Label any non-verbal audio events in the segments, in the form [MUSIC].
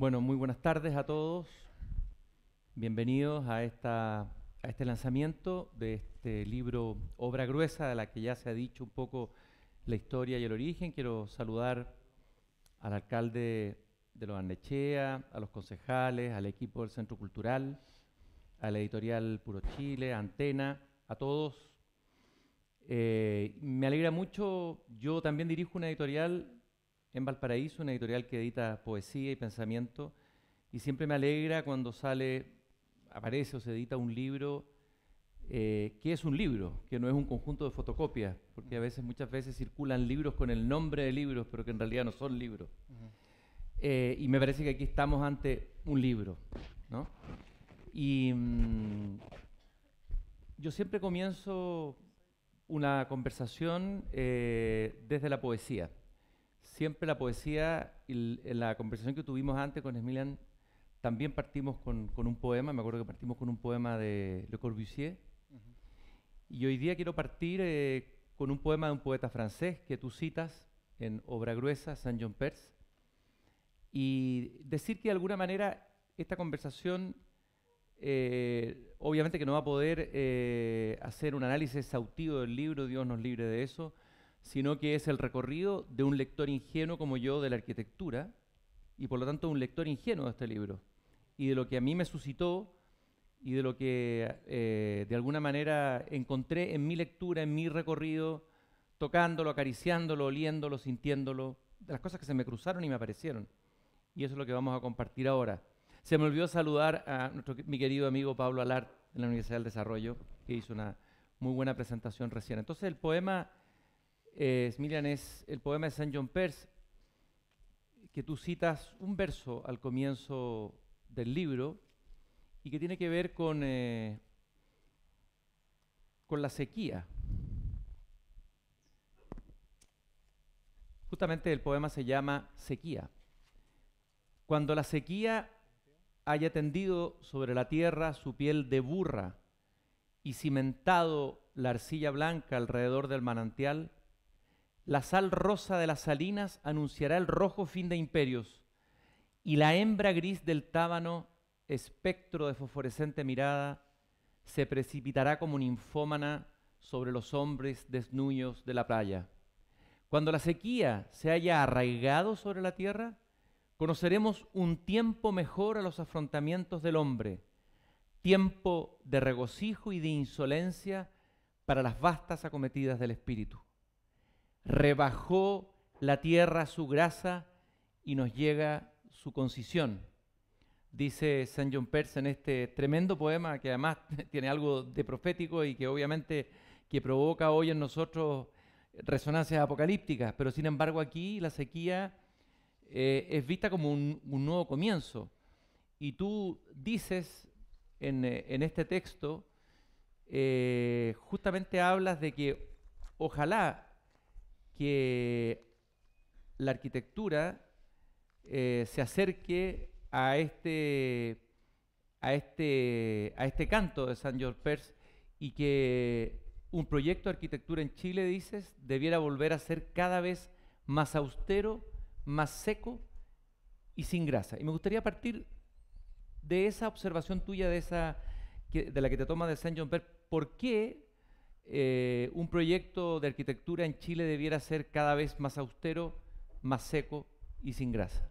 Bueno, muy buenas tardes a todos. Bienvenidos a, esta, a este lanzamiento de este libro Obra Gruesa, de la que ya se ha dicho un poco la historia y el origen. Quiero saludar al alcalde de Los a los concejales, al equipo del Centro Cultural, a la editorial Puro Chile, Antena, a todos. Eh, me alegra mucho, yo también dirijo una editorial en Valparaíso, una editorial que edita poesía y pensamiento, y siempre me alegra cuando sale, aparece o se edita un libro eh, que es un libro, que no es un conjunto de fotocopias, porque a veces, muchas veces circulan libros con el nombre de libros, pero que en realidad no son libros. Eh, y me parece que aquí estamos ante un libro, ¿no? Y mm, yo siempre comienzo una conversación eh, desde la poesía siempre la poesía, y en la conversación que tuvimos antes con Emilian, también partimos con, un poema, me acuerdo que partimos con un poema de Le Corbusier, y hoy día quiero partir eh, con un poema de un poeta francés que tú citas en Obra Gruesa, Saint John Perse, y decir que de alguna manera esta conversación, eh, obviamente que no va a poder eh, hacer un análisis exhaustivo del libro, Dios nos libre de eso, sino que es el recorrido de un lector ingenuo como yo de la arquitectura y por lo tanto un lector ingenuo de este libro y de lo que a mí me suscitó y de lo que eh, de alguna manera encontré en mi lectura, en mi recorrido, tocándolo, acariciándolo, oliéndolo, sintiéndolo, de las cosas que se me cruzaron y me aparecieron. Y eso es lo que vamos a compartir ahora. Se me olvidó saludar a nuestro, mi querido amigo Pablo Alar, de la Universidad del Desarrollo, que hizo una muy buena presentación recién. Entonces el poema eh, es el poema de San John Perse, que tú citas un verso al comienzo del libro y que tiene que ver con, eh, con la sequía. Justamente el poema se llama Sequía. Cuando la sequía haya tendido sobre la tierra su piel de burra y cimentado la arcilla blanca alrededor del manantial, la sal rosa de las salinas anunciará el rojo fin de imperios, y la hembra gris del tábano, espectro de fosforescente mirada, se precipitará como un infómana sobre los hombres desnudos de la playa. Cuando la sequía se haya arraigado sobre la tierra, conoceremos un tiempo mejor a los afrontamientos del hombre, tiempo de regocijo y de insolencia para las vastas acometidas del espíritu rebajó la tierra su grasa y nos llega su concisión. Dice San John Perse en este tremendo poema que además [LAUGHS] tiene algo de profético y que obviamente que provoca hoy en nosotros resonancias apocalípticas, pero sin embargo aquí la sequía eh, es vista como un, nuevo comienzo. Y tú dices en, eh, este texto, eh, justamente hablas de que ojalá que la arquitectura eh, se acerque a este, a, este, a este canto de San George Pers y que un proyecto de arquitectura en Chile, dices, debiera volver a ser cada vez más austero, más seco y sin grasa. Y me gustaría partir de esa observación tuya, de, esa, que, de la que te toma de saint jean Pers, ¿por qué eh, un proyecto de arquitectura en Chile debiera ser cada vez más austero, más seco y sin grasa?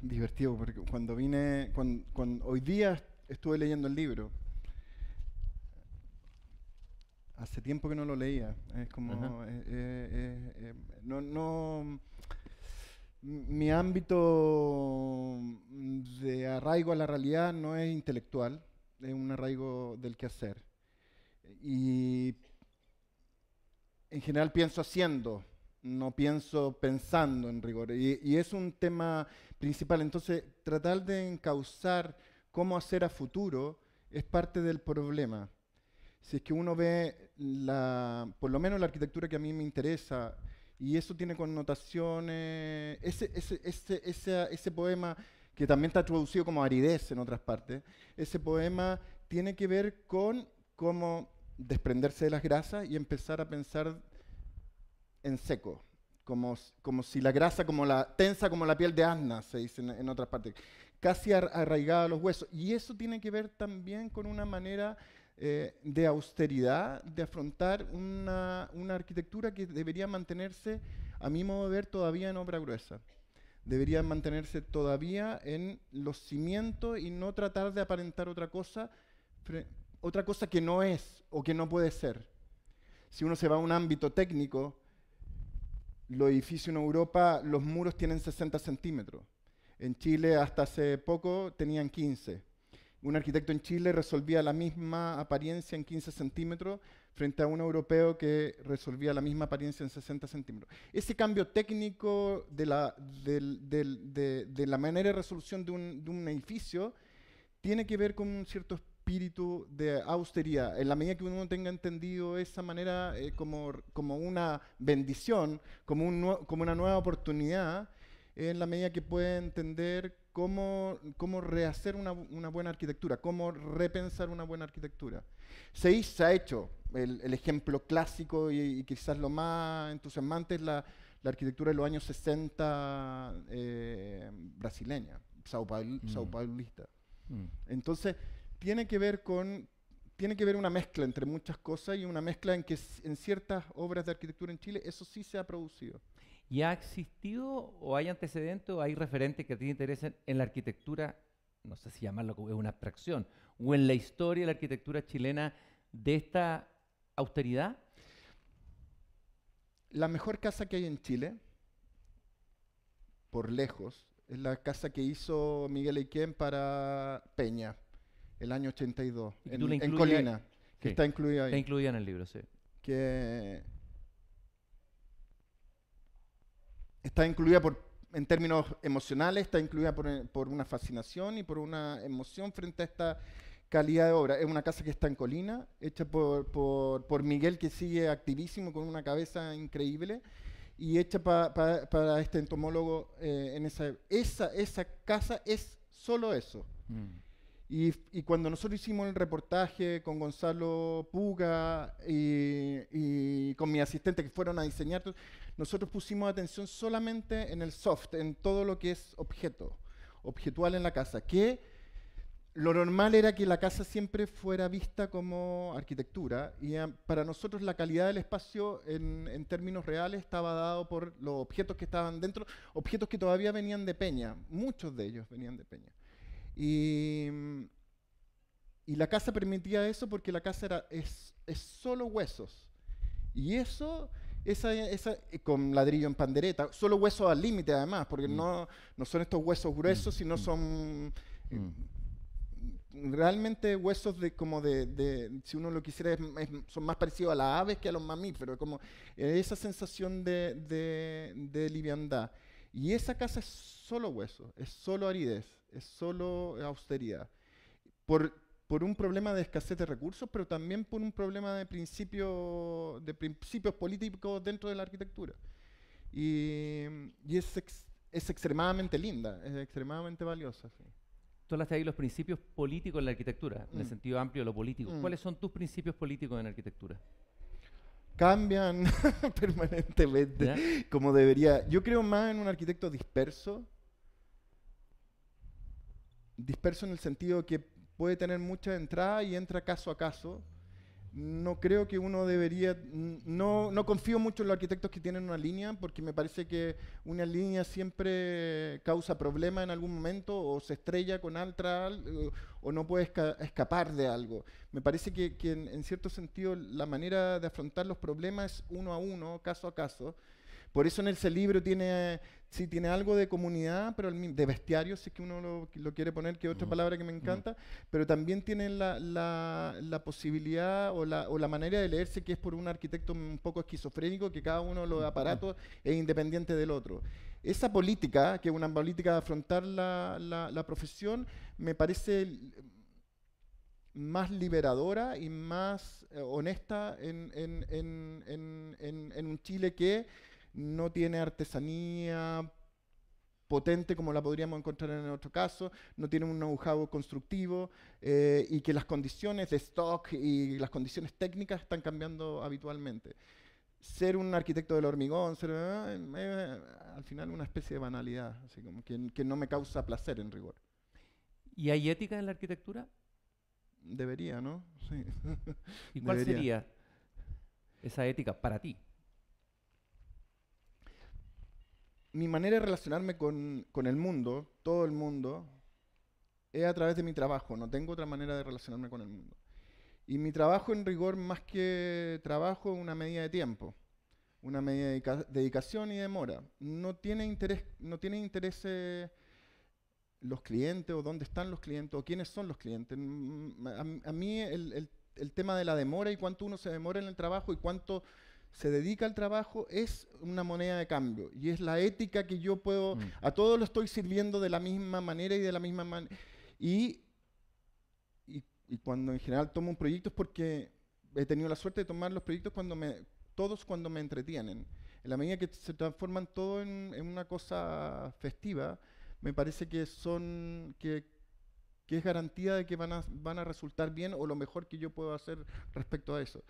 Divertido, porque cuando vine, hoy día estuve leyendo el libro. Hace tiempo que no lo leía. Es como. Eh, eh, no, no mi ámbito mm, de arraigo a la realidad no es intelectual, es un arraigo del quehacer. Y en general pienso haciendo, no pienso pensando en rigor. Y, es un tema principal. Entonces, tratar de encauzar cómo hacer a futuro es parte del problema. Si es que uno ve, por lo menos la arquitectura que a mí me interesa, y eso tiene connotaciones, ese, ese, poema que también está traducido como aridez en otras partes, ese poema tiene que ver con cómo desprenderse de las grasas y empezar a pensar en seco, como, como si la grasa, como la tensa como la piel de asna, se dice en, en otras partes, casi arraigada a los huesos. Y eso tiene que ver también con una manera eh, de austeridad, de afrontar una, una, arquitectura que debería mantenerse, a mi modo de ver, todavía en obra gruesa. Debería mantenerse todavía en los cimientos y no tratar de aparentar otra cosa, otra cosa que no es o que no puede ser. Si uno se va a un ámbito técnico, los edificios en Europa, los muros tienen 60 centímetros. En Chile hasta hace poco tenían 15. Un arquitecto en Chile resolvía la misma apariencia en 15 centímetros frente a un europeo que resolvía la misma apariencia en 60 centímetros. Ese cambio técnico de la, manera de resolución de un, edificio tiene que ver con un cierto espíritu de austeridad. En la medida que uno tenga entendido esa manera eh, como, una bendición, como, como una nueva oportunidad, en la medida que puede entender cómo, cómo rehacer una, una, buena arquitectura, cómo repensar una buena arquitectura. Se, se ha hecho, el, el ejemplo clásico y, quizás lo más entusiasmante es la, la arquitectura de los años 60 eh, brasileña, sao, mm. paulista. Mm. Entonces, tiene que ver con tiene que ver una mezcla entre muchas cosas y una mezcla en que en ciertas obras de arquitectura en Chile eso sí se ha producido. ¿Y ha existido o hay antecedentes o hay referentes que a ti te interesen en la arquitectura, no sé si llamarlo como una abstracción, o en la historia de la arquitectura chilena de esta austeridad? La mejor casa que hay en Chile, por lejos, es la casa que hizo Miguel Iquén para Peña, el año 82, en, Colina, que está incluida ahí. Está incluida en el libro, sí. Que está incluida por, en términos emocionales, está incluida por, eh, por, una fascinación y por una emoción frente a esta calidad de obra. Es una casa que está en colina, hecha por, por, por Miguel, que sigue activísimo, con una cabeza increíble, y hecha para este entomólogo eh, en esa, esa, esa casa es solo eso. Mm. Y, y, cuando nosotros hicimos el reportaje con Gonzalo Puga y, y con mi asistente que fueron a diseñar, nosotros pusimos atención solamente en el soft, en todo lo que es objeto, objetual en la casa, que lo normal era que la casa siempre fuera vista como arquitectura y ah, para nosotros la calidad del espacio en, términos reales estaba dado por los objetos que estaban dentro, objetos que todavía venían de Peña, muchos de ellos venían de Peña. Y, la casa permitía eso porque la casa era, es, es solo huesos. Y eso esa, esa, con ladrillo en pandereta, solo huesos al límite además, porque mm. no, no son estos huesos gruesos, mm, sino mm. son realmente huesos de como de, si uno lo quisiera, son más parecidos a las aves que a los mamíferos, como esa sensación de, liviandad. Y esa casa es solo hueso, es solo aridez, es solo austeridad. Por, por un problema de escasez de recursos, pero también por un problema de, principio, de principios políticos dentro de la arquitectura. Y, es, extremadamente linda, es extremadamente valiosa. Tú hablaste ahí los principios políticos en la arquitectura, en el mm. sentido amplio de lo político. Mm. ¿Cuáles son tus principios políticos en arquitectura? Cambian [LAUGHS] permanentemente, como debería. Yo creo más en un arquitecto disperso, disperso en el sentido que puede tener mucha entrada y entra caso a caso. No creo que uno debería, no, no confío mucho en los arquitectos que tienen una línea, porque me parece que una línea siempre causa problemas en algún momento, o se estrella con otra, o no puede escapar de algo. Me parece que, en, en cierto sentido la manera de afrontar los problemas es uno a uno, caso a caso. Por eso en ese libro tiene, sí, tiene algo de comunidad, pero de bestiario, si es que uno lo, quiere poner, que es otra mm. palabra que me mm. encanta, pero también tiene la, la, posibilidad o la, o la, manera de leerse que es por un arquitecto un poco esquizofrénico, que cada uno de los mm. aparatos es independiente del otro. Esa política, que es una política de afrontar la profesión, me parece más liberadora y más eh, honesta en, en, en, en, un Chile que no tiene artesanía potente como la podríamos encontrar en otro caso, no tiene un know constructivo eh, y que las condiciones de stock y las condiciones técnicas están cambiando habitualmente. Ser un arquitecto del hormigón, eh, eh, al final una especie de banalidad, así como que, no me causa placer en rigor. ¿Y hay ética en la arquitectura? Debería, ¿no? ¿Y cuál sería esa ética para ti? mi manera de relacionarme con, con, el mundo, todo el mundo, es a través de mi trabajo. No tengo otra manera de relacionarme con el mundo. Y mi trabajo en rigor, más que trabajo, es una medida de tiempo, una medida de dedicación y demora. No tiene interés, no tiene interés los clientes o dónde están los clientes o quiénes son los clientes. A, mí el, el, el tema de la demora y cuánto uno se demora en el trabajo y cuánto se dedica al trabajo es una moneda de cambio y es la ética que yo puedo, mm. a todos lo estoy sirviendo de la misma manera y de la misma manera. Y, y, cuando en general tomo un proyecto es porque he tenido la suerte de tomar los proyectos cuando me, todos cuando me entretienen. En la medida que se transforman todo en, una cosa festiva, me parece que son, que, que es garantía de que van a, van a resultar bien o lo mejor que yo puedo hacer respecto a eso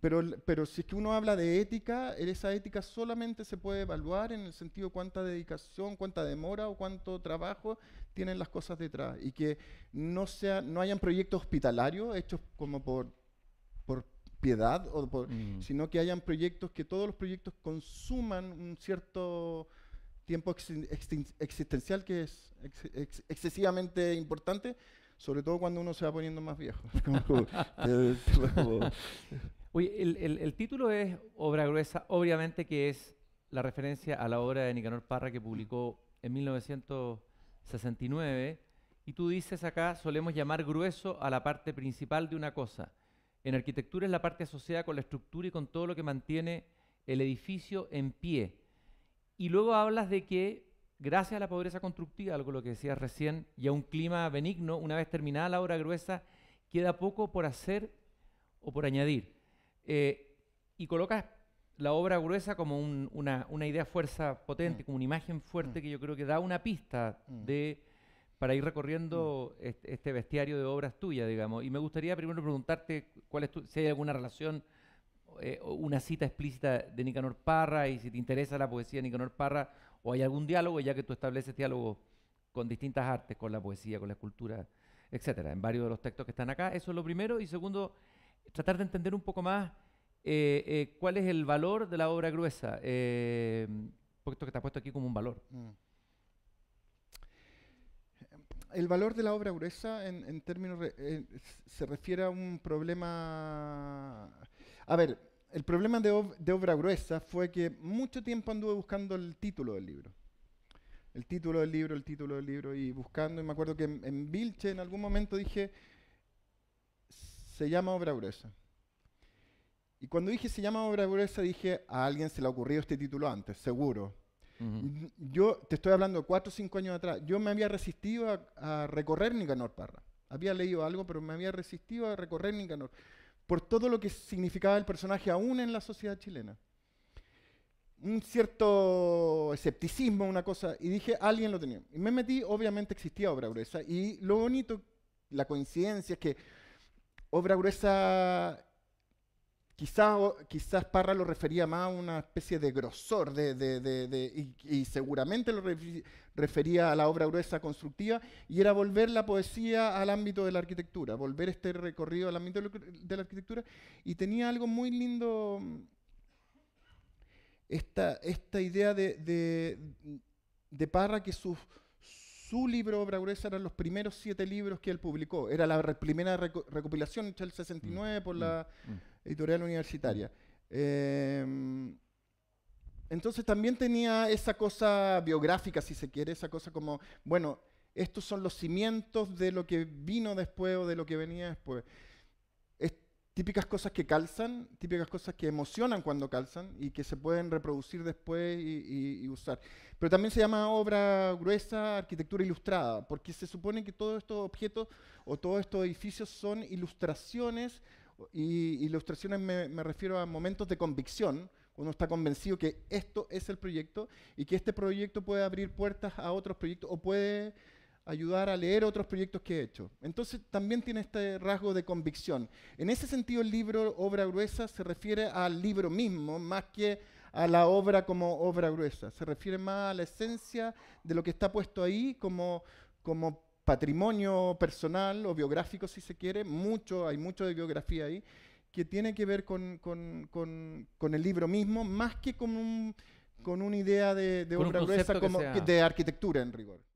pero, pero si es que uno habla de ética, esa ética solamente se puede evaluar en el sentido cuánta dedicación, cuánta demora o cuánto trabajo tienen las cosas detrás. Y que no, sea, no hayan proyectos hospitalarios hechos como por, por piedad, o mm. sino que hayan proyectos que todos los proyectos consuman un cierto tiempo existencial que es excesivamente importante sobre todo cuando uno se va poniendo más viejo. [LAUGHS] el, el, título es Obra Gruesa, obviamente que es la referencia a la obra de Nicanor Parra que publicó en 1969. Y tú dices acá, solemos llamar grueso a la parte principal de una cosa. En arquitectura es la parte asociada con la estructura y con todo lo que mantiene el edificio en pie. Y luego hablas de que, gracias a la pobreza constructiva, algo lo que decías recién, y a un clima benigno, una vez terminada la obra gruesa, queda poco por hacer o por añadir. Eh, y colocas la obra gruesa como una, idea fuerza potente, mm. como una imagen fuerte mm. que yo creo que da una pista mm. de para ir recorriendo este, bestiario de obras tuyas, digamos. Y me gustaría primero preguntarte cuál es si hay alguna relación, eh, una cita explícita de Nicanor Parra y si te interesa la poesía de Nicanor Parra o hay algún diálogo, ya que tú estableces diálogo con distintas artes, con la poesía, con la escultura, etcétera, en varios de los textos que están acá. Eso es lo primero. Y segundo, tratar de entender un poco más eh, eh, cuál es el valor de la obra gruesa, eh, porque puesto que te ha puesto aquí como un valor. Mm. El valor de la obra gruesa en, términos se refiere a un problema... A ver, el problema de, obra gruesa fue que mucho tiempo anduve buscando el título del libro el título del libro, el título del libro, y buscando, y me acuerdo que en, en, Vilche en algún momento dije, se llama obra gruesa. Y cuando dije se llama obra gruesa, dije, a alguien se le ha ocurrido este título antes, seguro. Yo te estoy hablando de cuatro o cinco años atrás. Yo me había resistido a, a, recorrer Nicanor Parra. Había leído algo, pero me había resistido a recorrer Nicanor. Por todo lo que significaba el personaje aún en la sociedad chilena. Un cierto escepticismo, una cosa. Y dije, alguien lo tenía. Y me metí, obviamente existía obra gruesa. Y lo bonito, la coincidencia es que Obra gruesa, quizás quizás Parra lo refería más a una especie de grosor, y, seguramente lo refería a la obra gruesa constructiva, y era volver la poesía al ámbito de la arquitectura, volver este recorrido al ámbito de la arquitectura, y tenía algo muy lindo esta, esta idea de, de Parra que sus su libro obra gruesa eran los primeros siete libros que él publicó. Era la primera recopilación hecha el 69 mm, por mm, la mm. editorial universitaria. Em, entonces también tenía esa cosa biográfica, si se quiere, esa cosa como, bueno, estos son los cimientos de lo que vino después o de lo que venía después típicas cosas que calzan, típicas cosas que emocionan cuando calzan y que se pueden reproducir después y, usar. Pero también se llama obra gruesa, arquitectura ilustrada, porque se supone que todos estos objetos o todos estos edificios son ilustraciones, y ilustraciones me, refiero a momentos de convicción, uno está convencido que esto es el proyecto y que este proyecto puede abrir puertas a otros proyectos o puede ayudar a leer otros proyectos que he hecho. Entonces también tiene este rasgo de convicción. En ese sentido el libro Obra Gruesa se refiere al libro mismo más que a la obra como obra gruesa. Se refiere más a la esencia de lo que está puesto ahí como, como patrimonio personal o biográfico si se quiere. Mucho, hay mucho de biografía ahí que tiene que ver con, con, con, con el libro mismo más que con con una idea de, obra gruesa como de arquitectura en rigor.